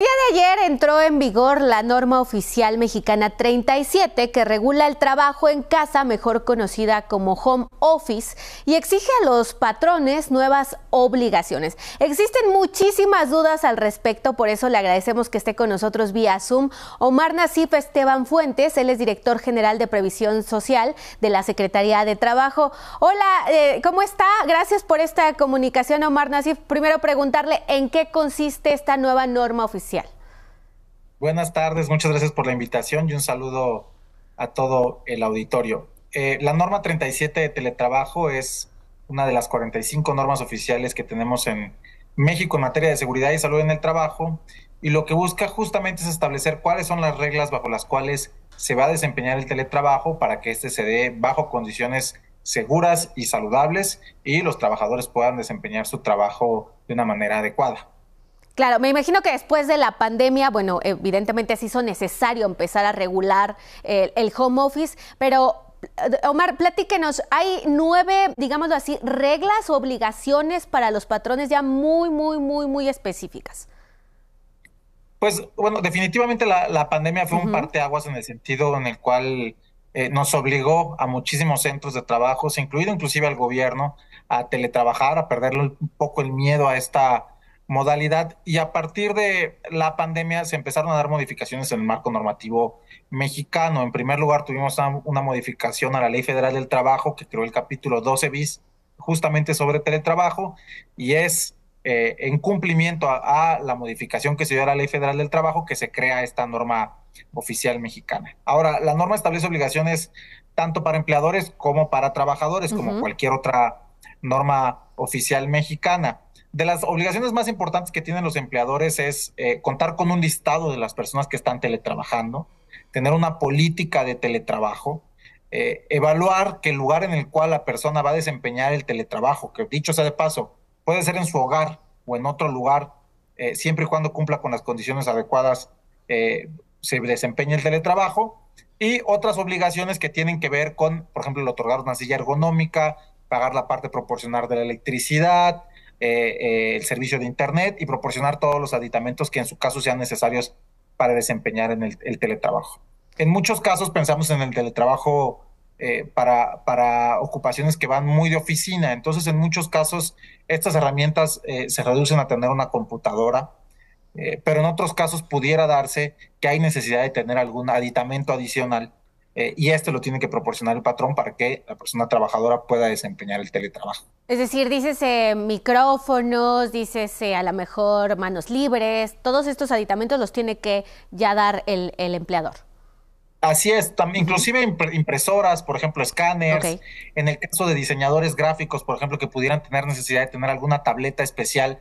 El día de ayer entró en vigor la norma oficial mexicana 37 que regula el trabajo en casa, mejor conocida como home office, y exige a los patrones nuevas obligaciones. Existen muchísimas dudas al respecto, por eso le agradecemos que esté con nosotros vía Zoom Omar Nasif Esteban Fuentes, él es director general de Previsión Social de la Secretaría de Trabajo. Hola, eh, ¿cómo está? Gracias por esta comunicación, Omar Nasif. Primero preguntarle en qué consiste esta nueva norma oficial. Buenas tardes, muchas gracias por la invitación y un saludo a todo el auditorio. Eh, la norma 37 de teletrabajo es una de las 45 normas oficiales que tenemos en México en materia de seguridad y salud en el trabajo y lo que busca justamente es establecer cuáles son las reglas bajo las cuales se va a desempeñar el teletrabajo para que éste se dé bajo condiciones seguras y saludables y los trabajadores puedan desempeñar su trabajo de una manera adecuada. Claro, me imagino que después de la pandemia, bueno, evidentemente se hizo necesario empezar a regular el home office, pero Omar, platíquenos, hay nueve, digámoslo así, reglas o obligaciones para los patrones ya muy, muy, muy, muy específicas. Pues bueno, definitivamente la, pandemia fue un parte un parteaguas en el sentido en el cual eh, nos obligó a muchísimos centros de trabajo, incluido inclusive al gobierno, a teletrabajar, a perderle un poco el miedo a esta modalidad y a partir de la pandemia se empezaron a dar modificaciones en el marco normativo mexicano. En primer lugar, tuvimos una modificación a la Ley Federal del Trabajo que creó el capítulo 12 bis justamente sobre teletrabajo y es eh, en cumplimiento a, la modificación que se dio a la Ley Federal del Trabajo que se crea esta norma oficial mexicana. Ahora, la norma establece obligaciones tanto para empleadores como para trabajadores, como cualquier otra norma oficial mexicana. De las obligaciones más importantes que tienen los empleadores es eh, contar con un listado de las personas que están teletrabajando, tener una política de teletrabajo, eh, evaluar que el lugar en el cual la persona va a desempeñar el teletrabajo, que dicho sea de paso, puede ser en su hogar o en otro lugar, eh, siempre y cuando cumpla con las condiciones adecuadas, se desempeñe el teletrabajo, y otras obligaciones que tienen que ver con, por ejemplo, el otorgar una silla ergonómica, pagar la parte proporcional de la electricidad, eh, eh, el servicio de Internet y proporcionar todos los aditamentos que en su caso sean necesarios para desempeñar en el, teletrabajo. En muchos casos pensamos en el teletrabajo eh, para, para, ocupaciones que van muy de oficina, entonces en muchos casos estas herramientas se reducen a tener una computadora, pero en otros casos pudiera darse que hay necesidad de tener algún aditamento adicional eh, y este lo tiene que proporcionar el patrón para que la persona trabajadora pueda desempeñar el teletrabajo. Es decir, dices eh, micrófonos, dices eh, a lo mejor manos libres, todos estos aditamentos los tiene que ya dar el, empleador. Así es, inclusive impresoras, por ejemplo, escáneres. En el caso de diseñadores gráficos, por ejemplo, que pudieran tener necesidad de tener alguna tableta especial,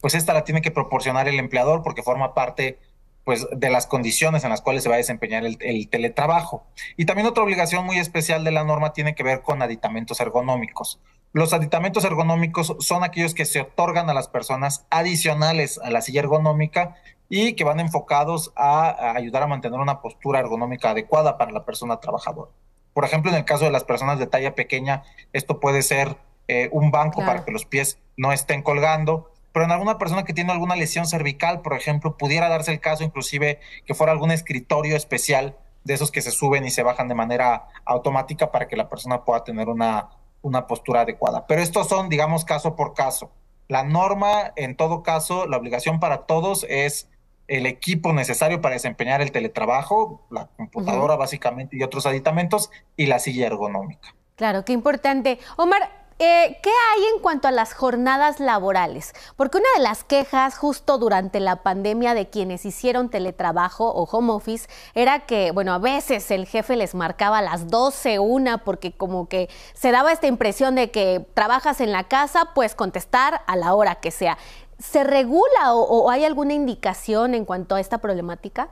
pues esta la tiene que proporcionar el empleador porque forma parte pues, de las condiciones en las cuales se va a desempeñar el, teletrabajo. Y también otra obligación muy especial de la norma tiene que ver con aditamentos ergonómicos. Los aditamentos ergonómicos son aquellos que se otorgan a las personas adicionales a la silla ergonómica y que van enfocados a, ayudar a mantener una postura ergonómica adecuada para la persona trabajadora. Por ejemplo, en el caso de las personas de talla pequeña, esto puede ser eh, un banco para que los pies no estén colgando, pero en alguna persona que tiene alguna lesión cervical, por ejemplo, pudiera darse el caso inclusive que fuera algún escritorio especial de esos que se suben y se bajan de manera automática para que la persona pueda tener una, una postura adecuada. Pero estos son, digamos, caso por caso. La norma, en todo caso, la obligación para todos es el equipo necesario para desempeñar el teletrabajo, la computadora básicamente y otros aditamentos y la silla ergonómica. Claro, qué importante. Omar, eh, ¿Qué hay en cuanto a las jornadas laborales? Porque una de las quejas justo durante la pandemia de quienes hicieron teletrabajo o home office era que, bueno, a veces el jefe les marcaba las 12, una, porque como que se daba esta impresión de que trabajas en la casa, pues contestar a la hora que sea. ¿Se regula o hay alguna indicación en cuanto a esta problemática?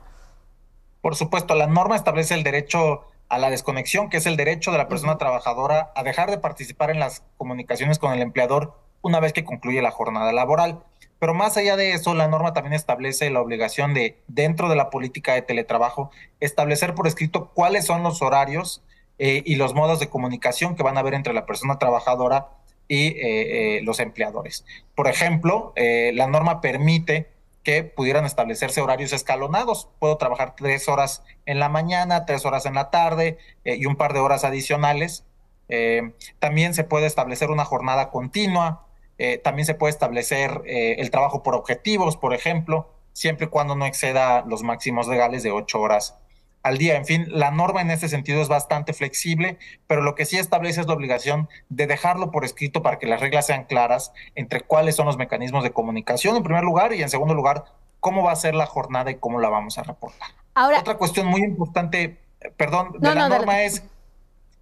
Por supuesto, la norma establece el derecho a la desconexión, que es el derecho de la persona trabajadora a dejar de participar en las comunicaciones con el empleador una vez que concluye la jornada laboral. Pero más allá de eso, la norma también establece la obligación de, dentro de la política de teletrabajo, establecer por escrito cuáles son los horarios eh, y los modos de comunicación que van a haber entre la persona trabajadora y eh, eh, los empleadores. Por ejemplo, la norma permite que pudieran establecerse horarios escalonados. Puedo trabajar tres horas en la mañana, tres horas en la tarde eh, y un par de horas adicionales. Eh, también se puede establecer una jornada continua, eh, también se puede establecer el trabajo por objetivos, por ejemplo, siempre y cuando no exceda los máximos legales de ocho horas al día. En fin, la norma en este sentido es bastante flexible, pero lo que sí establece es la obligación de dejarlo por escrito para que las reglas sean claras entre cuáles son los mecanismos de comunicación en primer lugar y en segundo lugar cómo va a ser la jornada y cómo la vamos a reportar. Ahora, Otra cuestión muy importante, perdón, de la norma es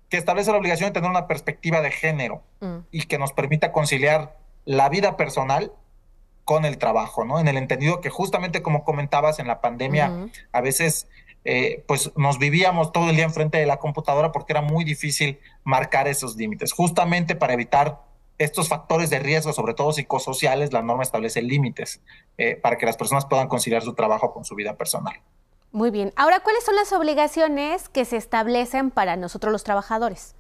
que establece la obligación de tener una perspectiva de género mm. y que nos permita conciliar la vida personal con el trabajo, ¿no? En el entendido que justamente como comentabas en la pandemia, a veces eh, pues nos vivíamos todo el día enfrente de la computadora porque era muy difícil marcar esos límites. Justamente para evitar estos factores de riesgo, sobre todo psicosociales, la norma establece límites eh, para que las personas puedan conciliar su trabajo con su vida personal. Muy bien. Ahora, ¿cuáles son las obligaciones que se establecen para nosotros los trabajadores?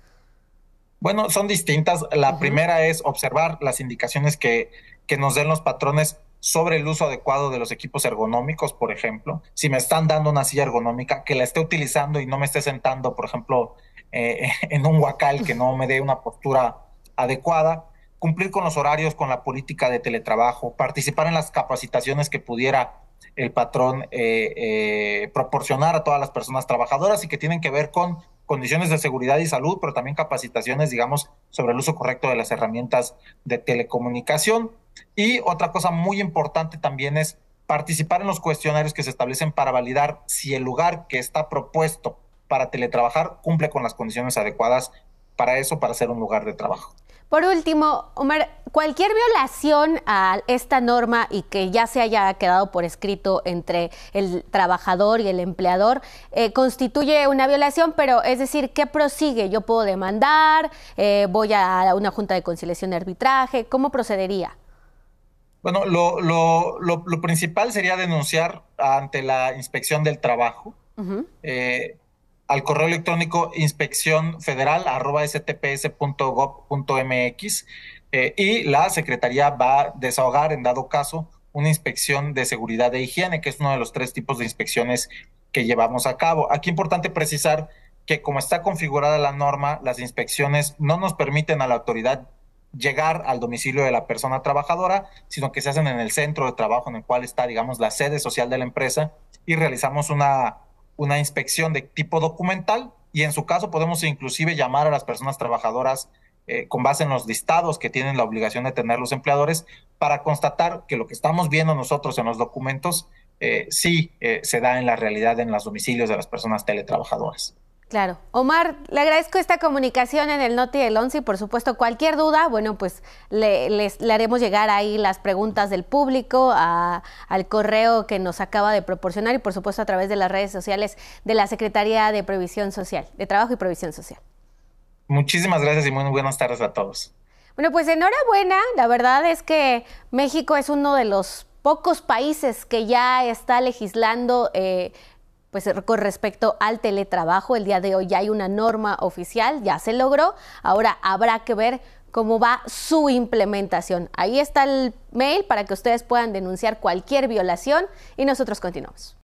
Bueno, son distintas. La primera es observar las indicaciones que nos den los patrones sobre el uso adecuado de los equipos ergonómicos, por ejemplo. Si me están dando una silla ergonómica, que la esté utilizando y no me esté sentando, por ejemplo, eh, en un huacal que no me dé una postura adecuada. Cumplir con los horarios, con la política de teletrabajo, participar en las capacitaciones que pudiera el patrón eh, eh, proporcionar a todas las personas trabajadoras y que tienen que ver con condiciones de seguridad y salud, pero también capacitaciones, digamos, sobre el uso correcto de las herramientas de telecomunicación. Y otra cosa muy importante también es participar en los cuestionarios que se establecen para validar si el lugar que está propuesto para teletrabajar cumple con las condiciones adecuadas para eso, para ser un lugar de trabajo. Por último, Omar, Cualquier violación a esta norma y que ya se haya quedado por escrito entre el trabajador y el empleador eh, constituye una violación, pero es decir, ¿qué prosigue? ¿Yo puedo demandar? Eh, ¿Voy a una junta de conciliación de arbitraje? ¿Cómo procedería? Bueno, lo, principal sería denunciar ante la inspección del trabajo al correo electrónico inspeccionfederal.gov.mx eh, y la Secretaría va a desahogar, en dado caso, una inspección de seguridad de higiene, que es uno de los tres tipos de inspecciones que llevamos a cabo. Aquí importante precisar que como está configurada la norma, las inspecciones no nos permiten a la autoridad llegar al domicilio de la persona trabajadora, sino que se hacen en el centro de trabajo en el cual está, digamos, la sede social de la empresa y realizamos una una inspección de tipo documental y en su caso podemos inclusive llamar a las personas trabajadoras eh, con base en los listados que tienen la obligación de tener los empleadores para constatar que lo que estamos viendo nosotros en los documentos eh, sí eh, se da en la realidad en los domicilios de las personas teletrabajadoras. Claro. Omar, le agradezco esta comunicación en el Noti del 11 y por supuesto cualquier duda, bueno, pues le, les, haremos llegar ahí las preguntas del público al correo que nos acaba de proporcionar y por supuesto a través de las redes sociales de la Secretaría de Previsión Social, de Trabajo y Previsión Social. Muchísimas gracias y muy buenas tardes a todos. Bueno, pues enhorabuena, la verdad es que México es uno de los pocos países que ya está legislando eh, pues con respecto al teletrabajo, el día de hoy ya hay una norma oficial, ya se logró, ahora habrá que ver cómo va su implementación. Ahí está el mail para que ustedes puedan denunciar cualquier violación y nosotros continuamos.